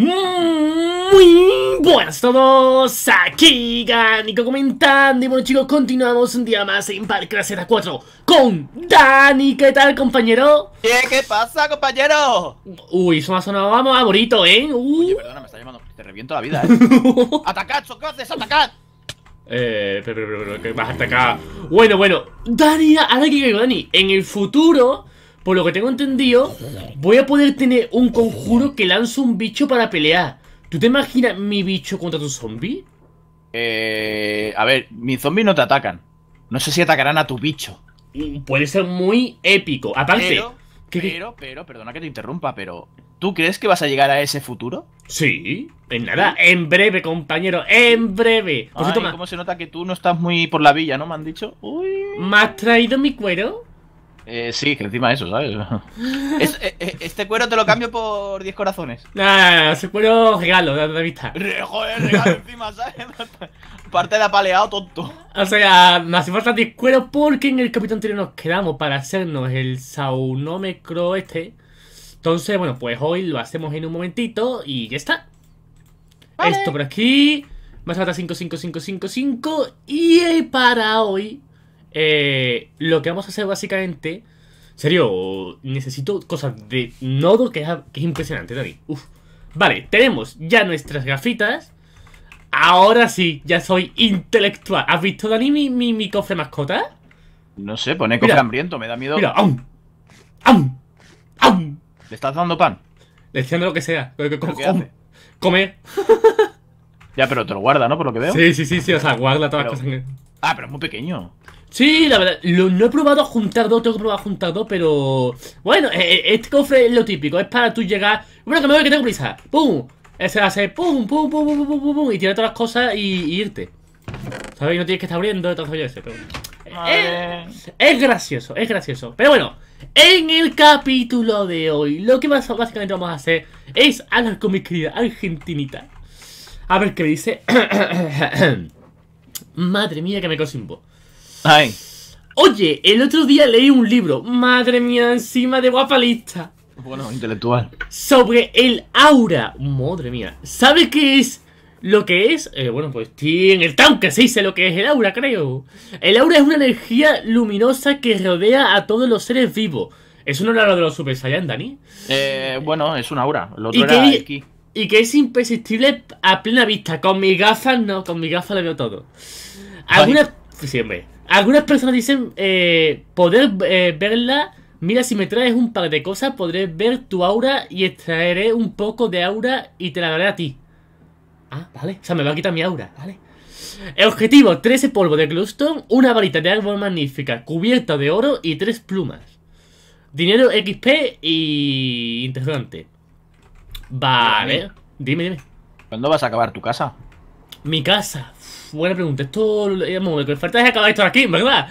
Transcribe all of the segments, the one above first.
Muy buenas a todos, aquí Ganico comentando y bueno chicos continuamos un día más en Parque 4 con Dani, ¿qué tal compañero? ¿Qué, pasa compañero? Uy, eso me ha sonado vamos a bonito, ¿eh? Uy. Uh. perdona, me está llamando, te reviento la vida, ¿eh? ¡Atacad, haces atacad! Eh, pero, pero, pero, vas a atacar Bueno, bueno, Dani, ahora que Dani, en el futuro por lo que tengo entendido, voy a poder tener un conjuro que lanza un bicho para pelear. ¿Tú te imaginas mi bicho contra tu zombie? Eh, a ver, mis zombies no te atacan. No sé si atacarán a tu bicho. Mm, puede ser muy épico. Aparte. Pero, pero, pero, perdona que te interrumpa, pero. ¿Tú crees que vas a llegar a ese futuro? Sí, en nada, en breve, compañero, en breve. ¿Cómo se nota que tú no estás muy por la villa, no? Me han dicho. ¿Me has traído mi cuero? Eh, sí, que encima eso, ¿sabes? Eh, eh, este cuero te lo cambio por 10 corazones. Nah, ese cuero regalo de vista. Re, joder, regalo encima, ¿sabes? Parte de apaleado, tonto. O sea, me hace falta 10 cueros porque en el capítulo anterior nos quedamos para hacernos el saunómetro este. Entonces, bueno, pues hoy lo hacemos en un momentito y ya está. Esto por aquí. Más falta 5 y para hoy eh, lo que vamos a hacer básicamente... Serio, necesito cosas de nodo que es, impresionante, Dani. Vale, tenemos ya nuestras gafitas. Ahora sí, ya soy intelectual. ¿Has visto, Dani, mi, cofre mascota? No sé, pone cofre hambriento, me da miedo. Mira, ¡aum! ¡aum! ¡aum! ¿Le estás dando pan? Le estoy dando lo que sea. Lo que, Comer. ya, pero te lo guarda, ¿no? Por lo que veo. Sí, sí, sí, O sea, guarda todas las cosas. Ah, pero es muy pequeño. Sí, la verdad, lo, no he probado a juntar dos, tengo que probar a juntar dos, pero... Bueno, eh, eh, este cofre es lo típico, es para tú llegar... Bueno, que me voy, que tengo prisa. ¡Pum! Ese hace pum, pum, pum, pum, pum, pum, pum, y tirar todas las cosas y, irte. ¿Sabes? No tienes que estar abriendo, todo ese, pero... Es, eh, es, gracioso, es gracioso. Pero bueno, en el capítulo de hoy, lo que más, básicamente vamos a hacer es hablar con mi querida argentinita. A ver qué dice. Madre mía, que me cosimbo. Oye, el otro día leí un libro, madre mía, encima de guapa lista. Bueno, intelectual. Sobre el aura, madre mía. ¿Sabes qué es lo que es? Eh, bueno, pues tiene en el tanque se dice lo que es el aura, creo. El aura es una energía luminosa que rodea a todos los seres vivos. Es era lo de los Super Saiyan, Dani. Eh, bueno, es un aura. Lo otro ¿Y que... y que es impresistible a plena vista. Con mis gafas no, con mis gafas lo veo todo. Algunas. Siempre. Algunas personas dicen eh, poder eh, verla. Mira, si me traes un par de cosas, podré ver tu aura y extraeré un poco de aura y te la daré a ti. Ah, vale. O sea, me va a quitar mi aura, vale. El objetivo, 13 polvos de Glowstone, una varita de árbol magnífica, cubierta de oro y tres plumas. Dinero XP y... interesante. Vale. Dime, dime. ¿Cuándo vas a acabar tu casa? Mi casa. buena pregunta. Esto, lo eh, que falta es acabar esto aquí, ¿verdad?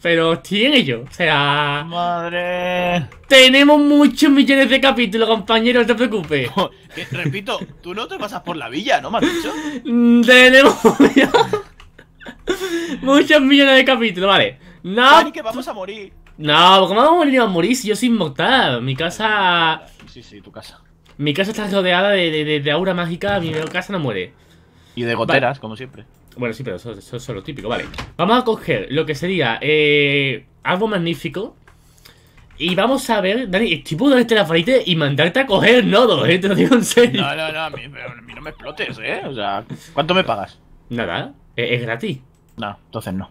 Pero tiene yo, O sea. Madre. Tenemos muchos millones de capítulos, compañero, no te preocupes. Repito, tú no te pasas por la villa, ¿no me has mm, Tenemos muchos millones de capítulos, vale. No. que vamos a morir. No, ¿cómo vamos a morir? a morir si yo soy inmortal. Mi casa. Sí, sí, tu casa. Mi casa está rodeada de aura mágica. Mi casa no muere. Y de goteras, como siempre. Bueno, sí, pero eso, es lo típico. Vale, vamos a coger lo que sería eh, algo magnífico. Y vamos a ver, Dani, estoy puedo darte la farite y mandarte a coger nodos, ¿eh? Te digo en serio. No, no, no, a mí, no me explotes, ¿eh? O sea, ¿cuánto me pagas? Nada, es, gratis. No, entonces no.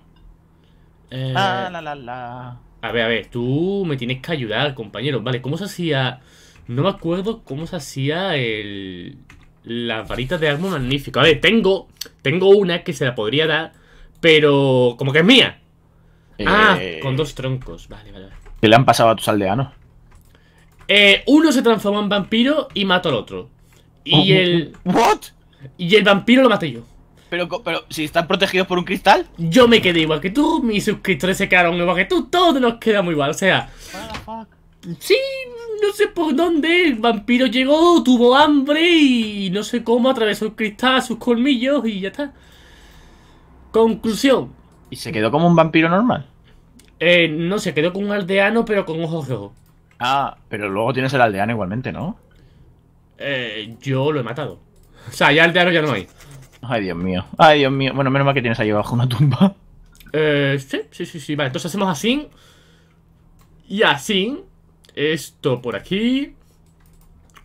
Eh... Ah, la, la, la. A ver, a ver, tú me tienes que ayudar, compañero. Vale, ¿cómo se hacía...? No me acuerdo cómo se hacía el... Las varitas de armo magnífico. A ver, tengo, tengo una que se la podría dar, pero como que es mía. Ah, eh. con dos troncos. Vale, vale, ¿Qué le han pasado a tus aldeanos? Eh, uno se transforma en vampiro y mató al otro. Y oh, el. ¿What? Y el vampiro lo maté yo. Pero, pero si están protegidos por un cristal. Yo me quedé igual que tú, mis suscriptores se quedaron igual que tú, todos nos muy igual. O sea. Sí, no sé por dónde el vampiro llegó, tuvo hambre y no sé cómo atravesó el cristal, sus colmillos y ya está. Conclusión. ¿Y se quedó como un vampiro normal? Eh, no, se quedó como un aldeano pero con ojos rojos. Ah, pero luego tienes el aldeano igualmente, ¿no? Eh, yo lo he matado. O sea, ya aldeano ya no hay. Ay, Dios mío. Ay, Dios mío. Bueno, menos mal que tienes ahí abajo una tumba. Eh, sí, sí, sí, sí. Vale, entonces hacemos así. Y así. Esto por aquí.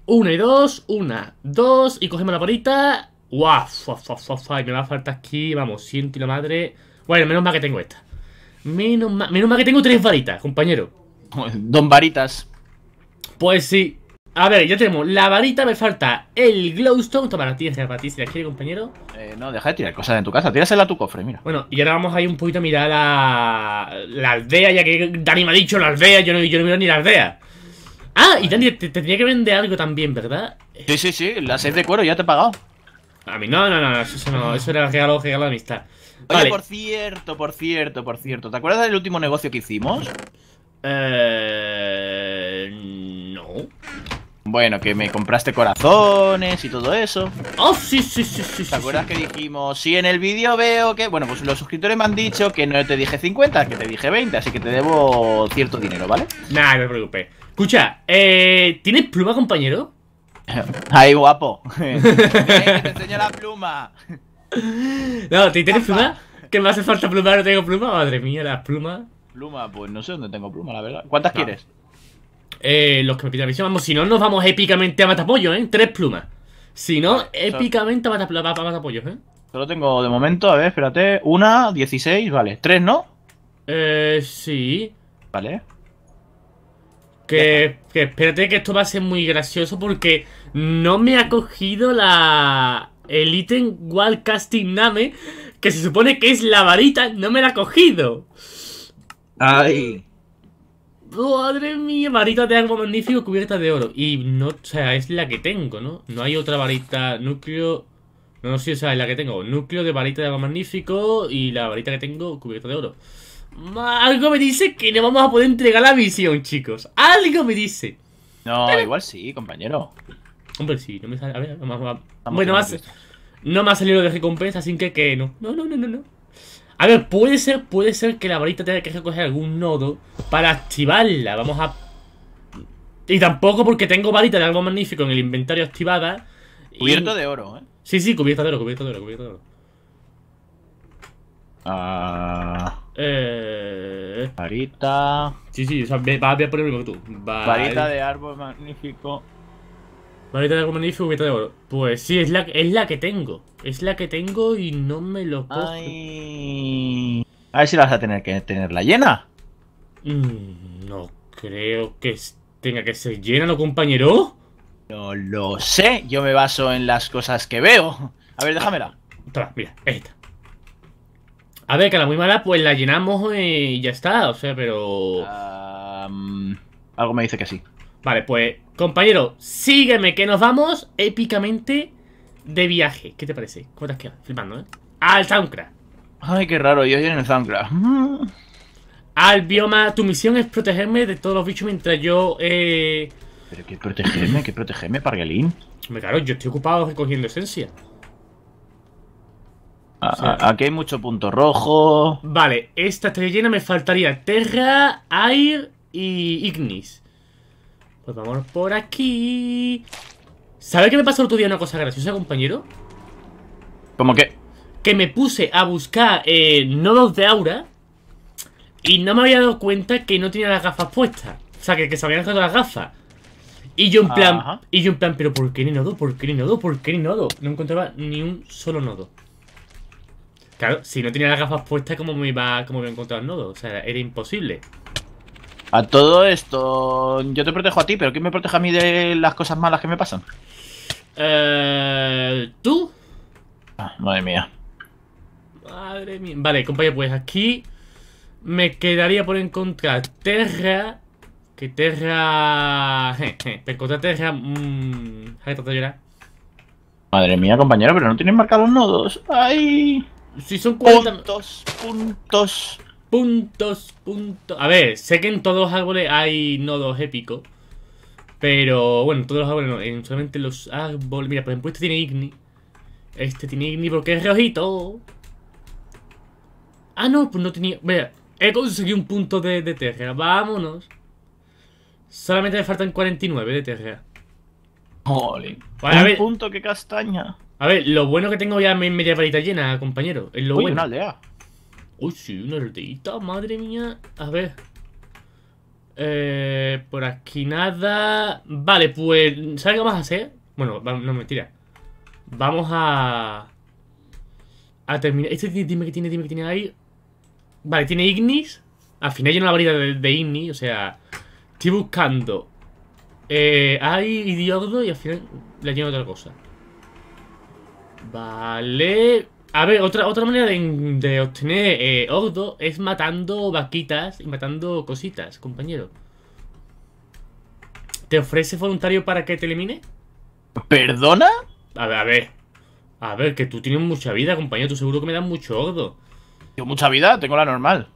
Una y dos. Una, dos. Y cogemos la varita ¡Guau! Que me va a faltar aquí. Vamos, siento la madre. Bueno, menos mal que tengo esta. Menos mal, menos mal que tengo tres varitas, compañero. Dos varitas. Pues sí. A ver, ya tenemos la varita, me falta el glowstone. Toma, la tienes para ti, si la quiere, compañero. Eh, no, deja de tirar cosas en tu casa, tírasela a tu cofre, mira. Bueno, y ahora vamos ahí un poquito a mirar la, la aldea, ya que Dani me ha dicho la aldea, yo no, yo no miro ni la aldea. Ah, y Dani, te, tenía que vender algo también, ¿verdad? Sí, sí, sí, la 6 de cuero ya te he pagado. A mí no, no, no, eso, no, eso era regalo, regalo de amistad. Oye, por cierto, por cierto, por cierto, ¿te acuerdas del último negocio que hicimos? Eh... Bueno, que me compraste corazones y todo eso. Oh, sí, sí, sí, sí. ¿Te acuerdas que dijimos, si en el vídeo veo que... Bueno, pues los suscriptores me han dicho que no te dije 50, que te dije 20, así que te debo cierto dinero, ¿vale? Nada, no me preocupes. Escucha, eh, ¿tienes pluma, compañero? Ay, guapo. Me eh, que te enseño la pluma. No, ¿tienes pluma? Que me hace falta pluma, no tengo pluma. Madre mía, las plumas. Pluma, pues no sé dónde tengo pluma, la verdad. ¿Cuántas quieres? Eh, los que me piden visión vamos, si no, nos vamos épicamente a matapollo, ¿eh? Tres plumas. Si no, épicamente a, matapollo, a ¿eh? Solo tengo de momento, a ver, espérate. Una, dieciséis vale. ¿Tres no? Eh, sí. Vale. Que, que, espérate que esto va a ser muy gracioso porque no me ha cogido la... El ítem Wildcasting Name, que se supone que es la varita, no me la ha cogido. Ay madre mía, varita de agua magnífico cubierta de oro. Y no, o sea, es la que tengo, ¿no? No hay otra varita, núcleo... No, no sé, o sea, es la que tengo. Núcleo de varita de agua magnífico y la varita que tengo cubierta de oro. Algo me dice que no vamos a poder entregar la visión, chicos. Algo me dice. No, igual sí, compañero. Hombre, sí, no me sale... A ver, vamos, Bueno, más... No me ha salido de recompensa, así que que no. No, no, no, no, no. A ver, puede ser, puede ser que la varita tenga que recoger algún nodo para activarla. Vamos a... Y tampoco porque tengo varita de algo magnífico en el inventario activada. Cubierto de oro, ¿eh? Sí, sí, cubierta de oro, cubierta de oro, cubierta de oro. Ah... Eh... Varita... Sí, sí, o sea, va, voy a poner lo mismo que tú. Varita de árbol magnífico de de oro. Pues sí, es la, es la que tengo. Es la que tengo y no me lo puedo. A ver si la vas a tener que tenerla llena. Mm, no creo que tenga que ser llena, ¿no, compañero? No lo sé. Yo me baso en las cosas que veo. A ver, ah, déjamela. Toma, mira, esta. A ver, que la muy mala, pues la llenamos eh, y ya está. O sea, pero. algo me dice que sí. Vale, pues, compañero, sígueme que nos vamos épicamente de viaje. ¿Qué te parece? ¿Cómo te has quedado? ¿eh? Al Soundcraft. Ay, qué raro, yo en el Soundcraft. Al bioma, tu misión es protegerme de todos los bichos mientras yo, eh, ¿Pero qué protegerme? ¿Qué protegerme, pargelín Me claro, yo estoy ocupado recogiendo esencia. aquí hay mucho punto rojo. Vale, esta estrella llena me faltaría Terra, Air y Ignis. Pues vámonos por aquí. ¿Sabe qué me pasó el otro día una cosa graciosa, compañero? ¿Cómo que? Que me puse a buscar eh, nodos de aura y no me había dado cuenta que no tenía las gafas puestas. O sea, que, se habían dejado las gafas. Y yo en plan, y yo en plan, pero ¿por qué ni nodo? ¿Por qué ni nodo? ¿Por qué ni nodo? No encontraba ni un solo nodo. Claro, si no tenía las gafas puestas, ¿cómo me iba, cómo me iba a encontrar nodo? O sea, era imposible. A todo esto, yo te protejo a ti, pero ¿quién me protege a mí de las cosas malas que me pasan? Eh, ¿Tú? Ah, madre mía. Madre mía. Vale, compañero, pues aquí me quedaría por encontrar Terra. Que Terra... Je, je, Terra... Mm, madre mía, compañero, pero no tienes marcados nodos. ¡Ay! Si son 40... Puntos, puntos. Puntos, puntos... A ver, sé que en todos los árboles hay nodos épicos. Pero, bueno, todos los árboles no. solamente los árboles... Mira, por ejemplo, este tiene Igni. Este tiene Igni porque es rojito. Ah, no, pues no tenía... Mira, he conseguido un punto de, de Vámonos. Solamente me faltan 49 de Terra. Jolín. a ver, punto que castaña. A ver, lo bueno que tengo ya media varita llena, compañero. Es lo Uy, bueno. una aldea. Uy, sí, una ruedita, madre mía. A ver. Eh, por aquí nada. Vale, pues, ¿sabes qué vamos a hacer? Bueno, no, mentira. Vamos a... A terminar. Este dime que tiene, dime que tiene ahí. Vale, tiene Ignis. Al final lleno la varita de, de, Ignis, o sea... Estoy buscando. Eh, hay Idiodo y al final le lleno otra cosa. Vale. A ver, otra, otra manera de, obtener eh, es matando vaquitas y matando cositas, compañero. ¿Te ofrece voluntario para que te elimine? ¿Perdona? A ver, a ver. A ver, que tú tienes mucha vida, compañero. Tú seguro que me das mucho ordo. Yo mucha vida, tengo la normal.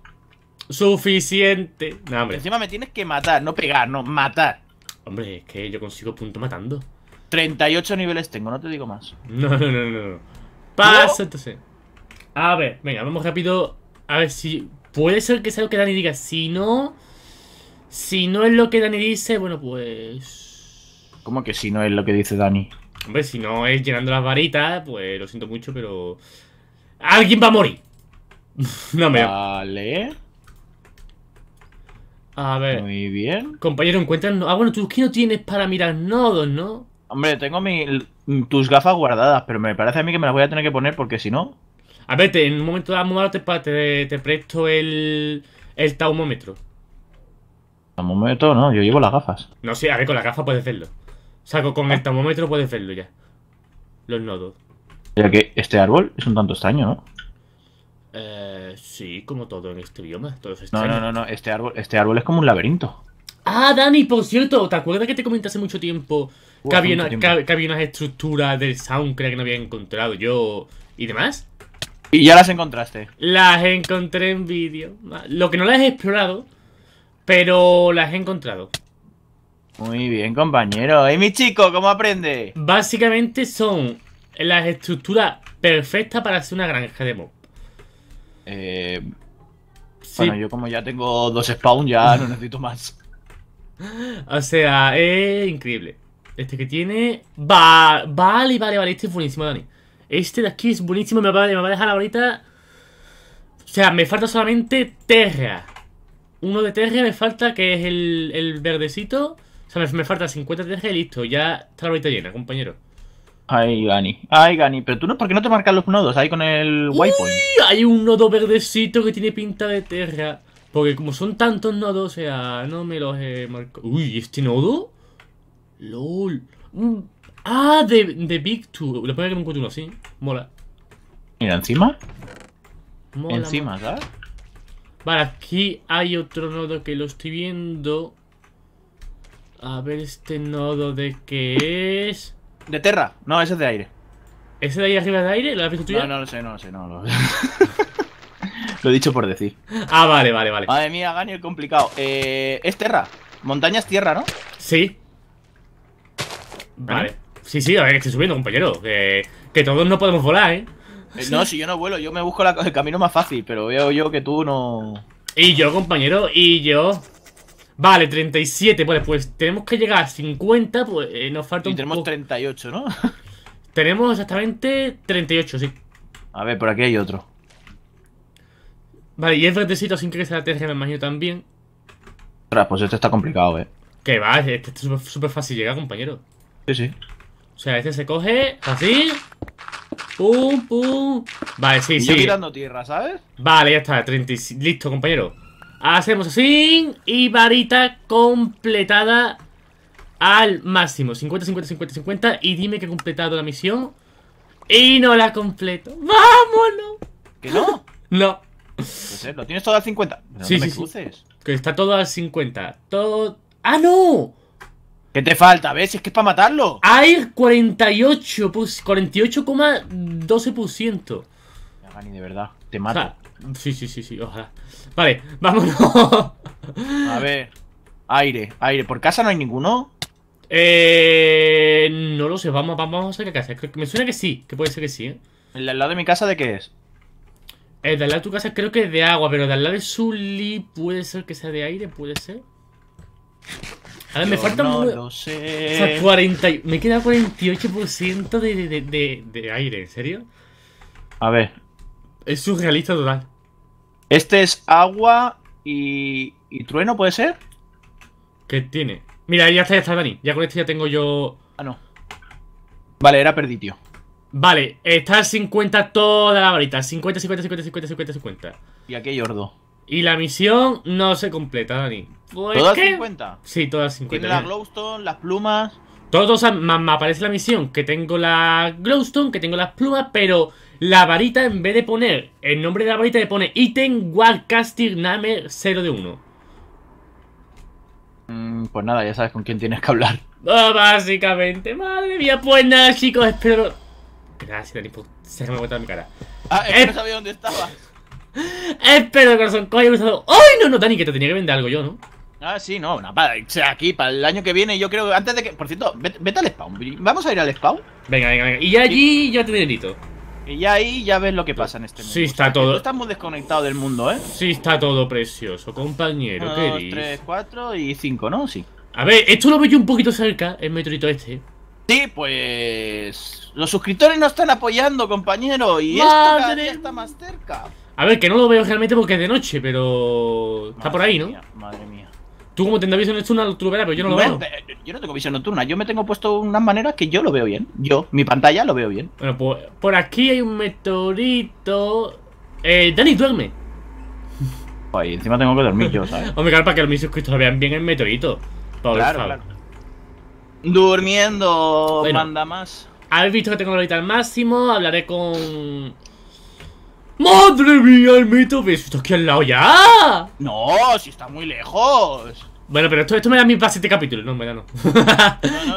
Suficiente. No, hombre. Encima me tienes que matar, no pegar, no, matar. Hombre, es que yo consigo punto matando. 38 niveles tengo, no te digo más. No, no, no, no. Pasa, entonces. A ver, venga, vamos rápido. A ver si. Puede ser que sea lo que Dani diga. Si no. Si no es lo que Dani dice, bueno, pues. ¿Cómo que si no es lo que dice Dani? Hombre, si no es llenando las varitas, pues lo siento mucho, pero. ¡Alguien va a morir! no me. Vale. A ver. Muy bien. Compañero, encuentran. Ah, bueno, tú es que no tienes para mirar nodos, ¿no? Hombre, tengo mi. Mm, tus gafas guardadas, pero me parece a mí que me las voy a tener que poner porque si no. A ver, en un momento dado para te, te presto el, el taumómetro. Taumómetro no, yo llevo las gafas. No sé, sí, a ver, con las gafas puedes hacerlo. O con el ah. taumómetro puedes hacerlo ya. Los nodos. Ya que este árbol es un tanto extraño, ¿no? Eh, sí, como todo en este idioma, es No, no, no, no. Este árbol, este árbol es como un laberinto. Ah, Dani, por cierto, ¿te acuerdas que te comenté hace mucho tiempo que, había, unas estructuras del sound que no había encontrado yo y demás? Y ya las encontraste. Las encontré en vídeo. Lo que no las he explorado, pero las he encontrado. Muy bien, compañero. ¿Y mi chico, cómo aprende? Básicamente son las estructuras perfectas para hacer una granja de mob. Eh, Bueno, yo como ya tengo dos spawns, ya no necesito más. o sea, es increíble. Este que tiene... Va, vale, vale, vale. Este es buenísimo, Dani. Este de aquí es buenísimo. Me va, a dejar ahorita... O sea, me falta solamente Terra. Uno de Terra me falta, que es el, verdecito. O sea, me, falta 50 Terra y listo. Ya está la horita llena, compañero. Ay, Dani, Ay, Dani, Pero tú no, ¿por qué no te marcas los nodos ahí con el waypoint? Hay un nodo verdecito que tiene pinta de Terra. Porque como son tantos nodos, o sea, no me los he marcado. Uy, ¿este nodo? LOL. Mm, ah, de, de Big Two. Lo peor que me encuentro sí. así. Mola. Mira, encima. Mola, encima, ¿sabes? Vale, aquí hay otro nodo que lo estoy viendo. A ver, este nodo de qué es. De Terra. No, ese es de aire. ¿Ese de ahí arriba es de aire? ¿Lo has visto tú No, no lo sé, no lo sé, no lo sé. Lo he dicho por decir. Ah, vale, vale, vale. Madre mía, es complicado. Eh, es tierra. Montaña es tierra, ¿no? Sí. Vale. Sí, sí, a ver, que estoy subiendo, compañero. Que, que todos no podemos volar, ¿eh? eh no, si yo no vuelo, yo me busco el camino más fácil, pero veo yo que tú no... Y yo, compañero, y yo... Vale, 37, vale, pues tenemos que llegar a 50, pues eh, nos falta y tenemos 38, ¿no? tenemos exactamente 38, sí. A ver, por aquí hay otro. Vale, y es verdecito sin que la me imagino también. Ostras, pues este está complicado, eh. Que va, este, es súper fácil llegar, compañero. Sí, sí. O sea, este se coge así. Pum, pum. Vale, sí, sí. Estoy tirando tierra, ¿sabes? Vale, ya está, 30, listo, compañero. Hacemos así y varita completada al máximo. 50, 50, 50, 50. Y dime que he completado la misión. Y no la completo. ¡Vámonos! ¿Que no? no. Lo tienes todo al 50. sí, sí, Que está todo al 50. Todo. ¡Ah, no! ¿Qué te falta? ¿Ves? Si es que es para matarlo. Hay 48, pues, 48,12%. Ni de verdad. Te mata sí, sí, sí, sí, ojalá. Vale, vámonos. A ver. Aire, aire. ¿Por casa no hay ninguno? Eh. No lo sé, vamos, vamos a ver qué me suena que sí, que puede ser que sí. ¿eh? ¿El lado de mi casa de qué es? El eh, de al lado de tu casa creo que es de agua, pero de al lado de Sully puede ser que sea de aire, puede ser. A ver, me falta, no lo sé. O Me queda 48% de, de, de, aire, ¿en serio? A ver. Es surrealista total. Este es agua y, y trueno, ¿puede ser? ¿Qué tiene? Mira, ya está, ya está Ya con este ya tengo yo... Ah, no. Vale, era perditio. Vale, está 50 toda la varita. 50, 50, 50, 50, 50, 50. Y aquí Yordo. Y la misión no se completa, Dani. ¿Todas 50? Sí, todas 50. Tiene la glowstone, las plumas... Todos me, aparece la misión, que tengo la glowstone, que tengo las plumas, pero la varita en vez de poner el nombre de la varita le pone ítem Warcaster Name 0 de 1. Mm, pues nada, ya sabes con quién tienes que hablar. Ah, básicamente, madre mía, pues nada chicos, espero... Gracias, Dani, se me vuelto a mi cara. Ah, es que eh. no sabía dónde estaba. Espero, corazón, haya usado. ¡Ay, no, no, Dani, que te tenía que vender algo yo, ¿no? Ah, sí, no, no o sea, aquí, para el año que viene, yo creo, antes de que... Por cierto, vete, al spawn, vamos a ir al spawn. Venga, venga, venga, y allí ya te dinerito. Y ahí ya ves lo que pasa en este mundo. Sí, está todo. No del mundo, ¿eh? Sí, está todo precioso, compañero, Uno, ¿qué dices? 3, 4 y 5, ¿no? Sí. A ver, esto lo veo yo un poquito cerca, el metrito este. Sí, pues los suscriptores no están apoyando, compañero, y esta esto está más cerca. A ver, que no lo veo realmente porque es de noche, pero está por ahí, ¿no? madre mía. Tú como tendrás visión nocturna, tú lo verás, pero yo no lo veo. Eh, yo no tengo visión nocturna, yo me tengo puesto unas maneras que yo lo veo bien. Yo, mi pantalla lo veo bien. Bueno, pues por aquí hay un meteorito. Eh, Dani, duerme. Pues encima tengo que dormir yo, ¿sabes? Hombre, claro, para que mis suscriptores vean bien el meteorito. Por claro, Claro. Durmiendo, manda más. Habéis visto que tengo la vida al máximo. Hablaré con. ¡Madre mía, el mito! ¿Ves esto aquí al lado ya? No, si está muy lejos. Bueno, pero esto, esto me da mi de capítulo. No, me da no.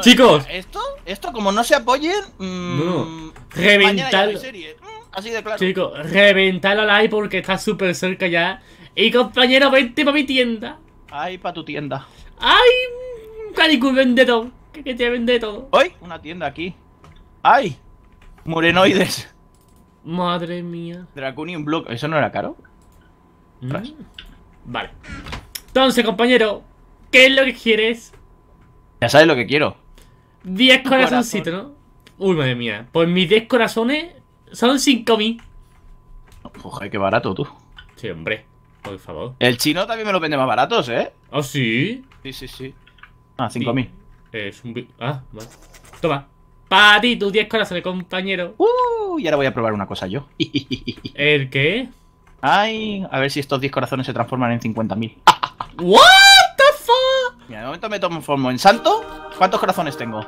Chicos. Esto, esto, como no se apoyen. Mm, no. Reventar. Mm, así de claro. Chicos, reventar la like porque está súper cerca ya. Y compañero, vente para mi tienda. Ay, para tu tienda. Ay, carico vendedor que te vende todo. una tienda aquí. ¡Ay! Morenoides Madre mía. un Block. ¿Eso no era caro? Mm. Vale. Entonces, compañero, ¿qué es lo que quieres? Ya sabes lo que quiero. 10 corazoncitos, ¿no? Uy, madre mía. Pues mis 10 corazones son 5.000. Ojo, qué barato tú. Sí, hombre. Por favor. El chino también me lo vende más barato, ¿eh? ¿Ah, sí? Sí, sí, sí. Ah, 5.000. Es un... Ah, vale. Toma. Para ti, tus 10 corazones, compañero. Uh, y ahora voy a probar una cosa yo. ¿El qué? Ay, a ver si estos 10 corazones se transforman en 50.000. ¿What the fuck? Mira, de momento me transformo en santo. ¿Cuántos corazones tengo?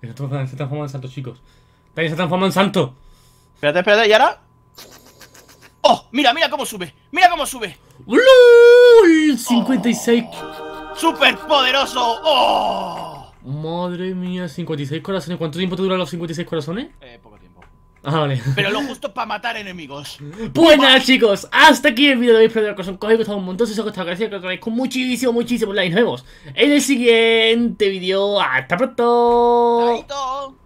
Se transforma en santo, chicos. se transforma en santo. Espérate, espérate, ¿y ahora? ¡Oh! Mira, mira cómo sube. Mira cómo sube. ¡Lol! 56. ¡Súper poderoso! ¡Oh! Madre mía, 56 corazones. ¿Cuánto tiempo te duran los 56 corazones? Eh, poco tiempo. Ah, vale. Pero lo justo para matar enemigos. Pues nada, chicos. Hasta aquí el vídeo de hoy. Espero que os haya gustado un montón. Si os ha gustado, gracias que os con muchísimo, muchísimo likes, Nos vemos en el siguiente vídeo. ¡Hasta pronto! pronto.